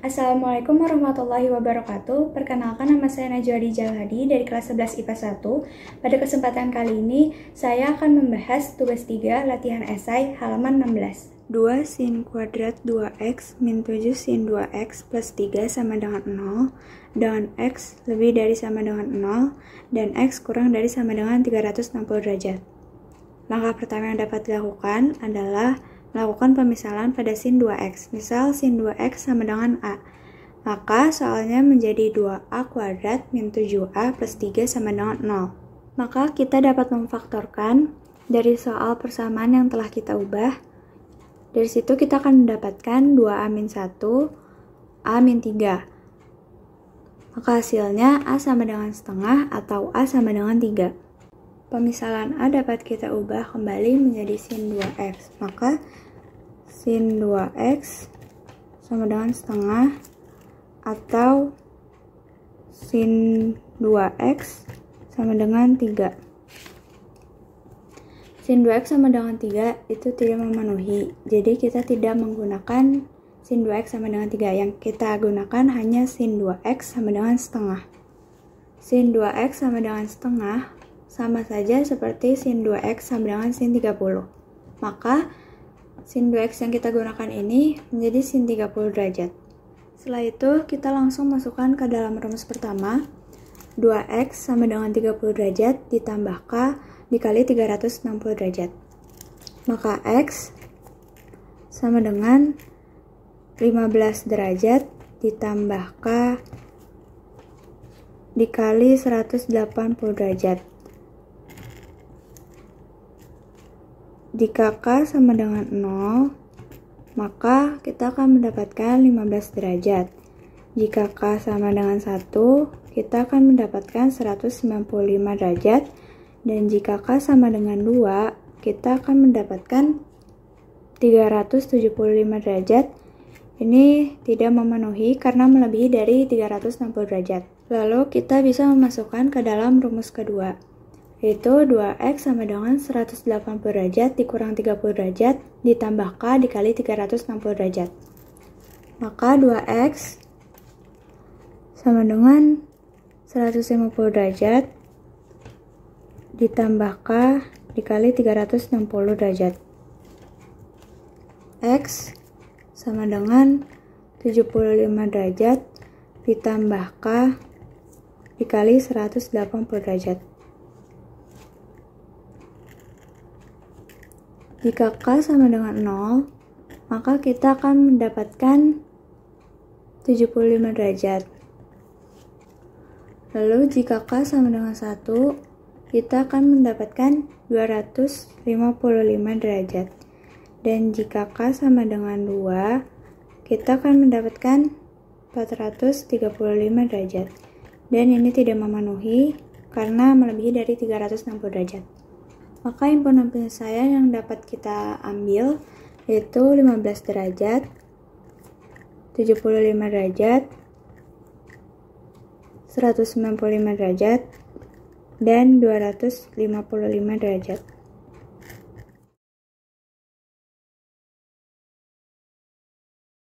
Assalamualaikum warahmatullahi wabarakatuh. Perkenalkan nama saya Najwa Dijaladi dari kelas 11 IPA 1. Pada kesempatan kali ini, saya akan membahas tugas 3 latihan esai halaman 16. 2 sin kuadrat 2x min 7 sin 2x plus 3 sama dengan 0, dengan x lebih dari sama dengan 0, dan x kurang dari sama dengan 360 derajat. Langkah pertama yang dapat dilakukan adalah Lakukan pemisalan pada sin 2x. Misal sin 2x sama dengan A. Maka soalnya menjadi 2A kuadrat min 7A plus 3 sama dengan 0. Maka kita dapat memfaktorkan dari soal persamaan yang telah kita ubah. Dari situ kita akan mendapatkan 2A min 1, A min 3 maka hasilnya A sama dengan setengah atau A sama dengan 3 pemisalan A dapat kita ubah kembali menjadi sin 2x. Maka sin 2x sama dengan setengah atau sin 2x sama dengan 3. Sin 2x sama dengan 3 itu tidak memenuhi. Jadi kita tidak menggunakan sin 2x sama dengan 3. Yang kita gunakan hanya sin 2x sama dengan setengah. Sin 2x sama dengan setengah sama saja seperti sin 2x sama dengan sin 30. Maka sin 2x yang kita gunakan ini menjadi sin 30 derajat. Setelah itu, kita langsung masukkan ke dalam rumus pertama. 2x sama dengan 30 derajat ditambah k dikali 360 derajat. Maka x sama dengan 15 derajat ditambah k dikali 180 derajat. Jika K sama dengan 0, maka kita akan mendapatkan 15 derajat. Jika K sama dengan 1, kita akan mendapatkan 195 derajat. Dan jika K sama dengan 2, kita akan mendapatkan 375 derajat. Ini tidak memenuhi karena melebihi dari 360 derajat. Lalu kita bisa memasukkan ke dalam rumus kedua yaitu 2x sama dengan 180 derajat dikurang 30 derajat ditambah k dikali 360 derajat. Maka 2x sama dengan 150 derajat ditambah k dikali 360 derajat. X sama dengan 75 derajat ditambah K dikali 180 derajat. Jika K sama dengan 0, maka kita akan mendapatkan 75 derajat. Lalu jika K sama dengan 1, kita akan mendapatkan 255 derajat. Dan jika K sama dengan 2, kita akan mendapatkan 435 derajat. Dan ini tidak memenuhi karena melebihi dari 360 derajat. Maka himpunan penyelesaian yang dapat kita ambil yaitu 15 derajat, 75 derajat, 195 derajat, dan 255 derajat.